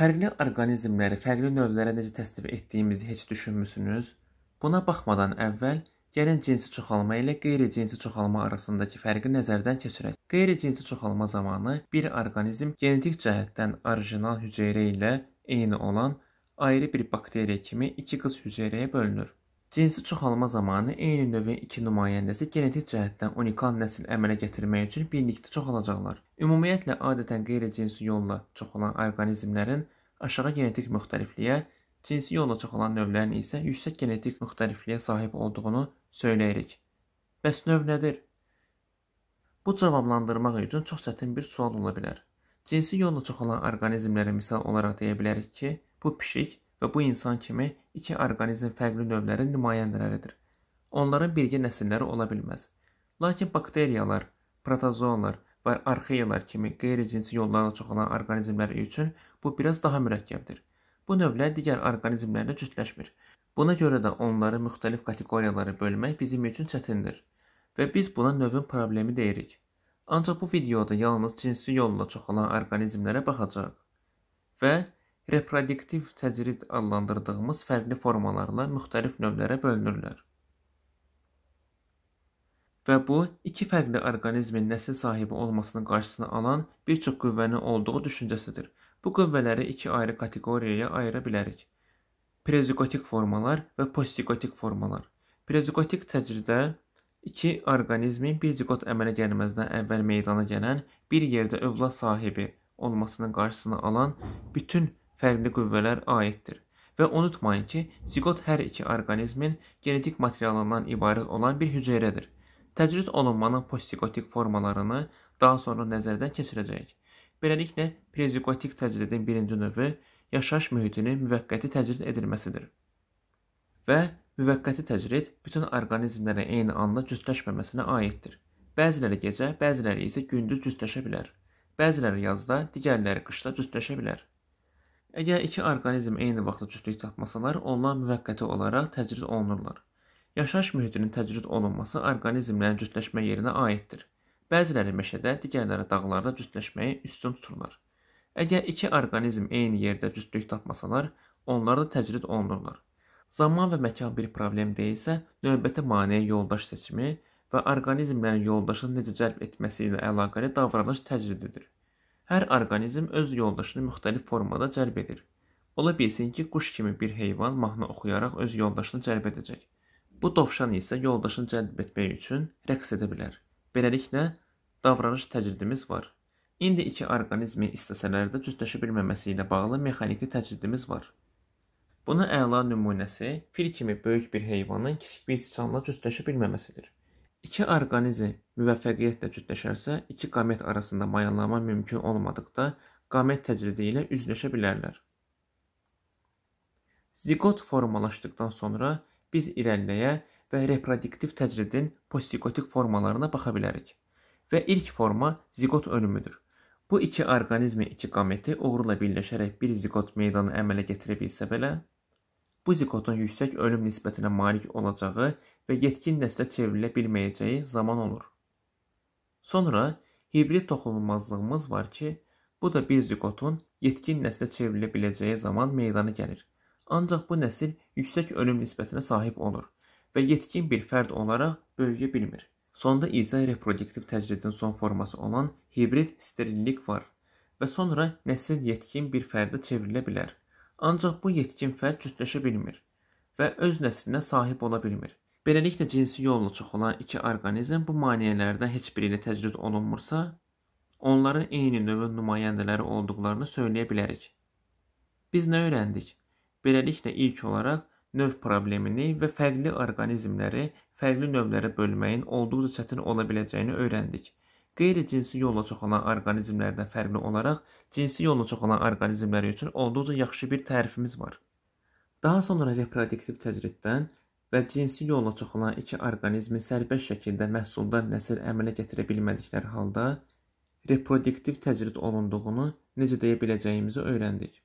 Fərqli orqanizmləri fərqli növlərə necə təsnif etdiyimizi heç düşünmüsünüz? Buna baxmadan əvvəl gəlin cinsi çoxalma ilə qeyri-cinsi çoxalma arasındakı fərqi nəzərdən keçirək. Qeyri-cinsi çoxalma zamanı bir orqanizm genetik cəhətdən orijinal hüceyrə ilə eyni olan ayrı bir bakteriya kimi iki qız hüceyrəyə bölünür. Cinsi çoxalma zamanı eyni növün iki nümayəndəsi genetik cəhətdən unikal nəsil əmələ gətirmək üçün birlikdə çoxalacaqlar. Ümumiyyətlə, adətən qeyri-cinsi yolla çoxalan orqanizmlərin aşağı genetik müxtəlifliyə, cinsi yolla çoxalan növlərin isə yüksək genetik müxtəlifliyə sahib olduğunu söyləyirik. Bəs növ nədir? Bu cavablandırmaq üçün çox çətin bir sual ola bilər. Cinsi yolla çoxalan orqanizmlərə misal olaraq deyə bilərik ki, bu pişik və bu insan kimi iki orqanizm fərqli növlərin nümayəndələridir. Onların birgə nəsilləri ola bilməz. Lakin bakteriyalar, protozoalar və arxeyalar kimi qeyri-cinsi yollarla çoxalan orqanizmlər üçün bu biraz daha mürəkkəbdir. Bu növlər digər orqanizmlərlə cütləşmir. Buna görə də onları müxtəlif kateqoriyalara bölmək bizim üçün çətindir və biz buna növün problemi deyirik. Ancaq bu videoda yalnız cinsi yolla çoxalan orqanizmlərə baxacağıq və reproduktiv təcrid adlandırdığımız fərqli formalarla müxtəlif növlərə bölünürlər. Və bu, iki fərqli orqanizmin nəsil sahibi olmasının qarşısını alan bir çox qüvvənin olduğu düşüncəsidir. Bu qüvvələri iki ayrı kateqoriyaya ayıra bilərik. Prezigotik formalar və postigotik formalar. Prezigotik təcridə iki orqanizmin bir zigot əmələ gəlməzdən əvvəl meydana gələn bir yerdə övlad sahibi olmasının qarşısını alan bütün fərqli qüvvələr aiddir. Və unutmayın ki, zigot hər iki orqanizmin genetik materialından ibarət olan bir hüceyrədir. Təcrid olunmanın postzigotik formalarını daha sonra nəzərdən keçirəcəyik. Beləliklə, prezigotik təcridin birinci növü yaşayış mühitinin müvəqqəti təcrid edilməsidir. Və müvəqqəti təcrid bütün orqanizmlərə eyni anda cütləşməməsinə aiddir. Bəziləri gecə, bəziləri isə gündüz cütləşə bilər. Bəziləri yazda, digərləri qışda cütləşə bilər. Əgər iki orqanizm eyni vaxtda cütlük tapmasalar, onlar müvəqqəti olaraq təcrid olunurlar. Yaşayış mühitinin təcrid olunması orqanizmlərin cütləşmə yerinə aiddir. Bəziləri meşədə, digərləri dağlarda cütləşməyi üstün tuturlar. Əgər iki orqanizm eyni yerdə cütlük tapmasalar, onlar da təcrid olunurlar. Zaman və məkan bir problem deyilsə, növbəti maneə yoldaş seçimi və orqanizmlərin yoldaşını necə cəlb etməsi ilə əlaqəli davranış təcrididir. Hər orqanizm öz yoldaşını müxtəlif formada cəlb edir. Ola bilsin ki, quş kimi bir heyvan mahnı oxuyaraq öz yoldaşını cəlb edəcək. Bu dovşan isə yoldaşını cəlb etmək üçün rəqs edə bilər. Beləliklə, davranış təcridimiz var. İndi iki orqanizmin istəsələr də cüzdləşə bilməməsi ilə bağlı mexaniki təcridimiz var. Buna əla nümunəsi fil kimi böyük bir heyvanın kiçik bir siçanla cüzdləşə bilməməsidir. İki orqanizm müvəffəqiyyətlə cütləşərsə, iki qamet arasında mayanlama mümkün olmadıqda qamet təcrüdi ilə üzləşə bilərlər. Zigot formalaşdıqdan sonra biz irəliləyə və reproduktiv təcridin postikotik formalarına baxa bilərik. Və ilk forma zigot ölümüdür. Bu iki orqanizmin iki qameti uğurla birləşərək bir zigot meydanı əmələ gətirə bilsə belə, bu ziqotun yüksək ölüm nisbətinə malik olacağı və yetkin nəslə çevrilə bilməyəcəyi zaman olur. Sonra hibrid toxunulmazlığımız var ki, bu da bir ziqotun yetkin nəslə çevrilə biləcəyi zaman meydana gəlir. Ancaq bu nəsil yüksək ölüm nisbətinə sahib olur və yetkin bir fərd olaraq böyüyə bilmir. Sonda isə reproduktiv təcridin son forması olan hibrid sterillik var və sonra nəsil yetkin bir fərdə çevrilə bilər. Ancaq bu yetkin fərd cütləşə bilmir və öz nəslinə sahib ola bilmir. Beləliklə cinsi yolla çox olan iki orqanizm bu maneələrdən heç biri ilə təcrid olunmursa, onların eyni növün nümayəndələri olduqlarını söyləyə bilərik. Biz nə öyrəndik? Beləliklə ilk olaraq növ problemini və fərqli orqanizmləri fərqli növlərə bölməyin olduqca çətin ola biləcəyini öyrəndik. Qeyri-cinsi yolla çoxalan orqanizmlərdən fərqli olaraq, cinsi yolla çoxalan orqanizmlər üçün olduqca yaxşı bir tərifimiz var. Daha sonra reproduktiv təcriddən və cinsi yolla çoxalan iki orqanizmi sərbəst şəkildə məhsuldar nəsil əmələ gətirə bilmədikləri halda reproduktiv təcrid olunduğunu necə deyə biləcəyimizi öyrəndik.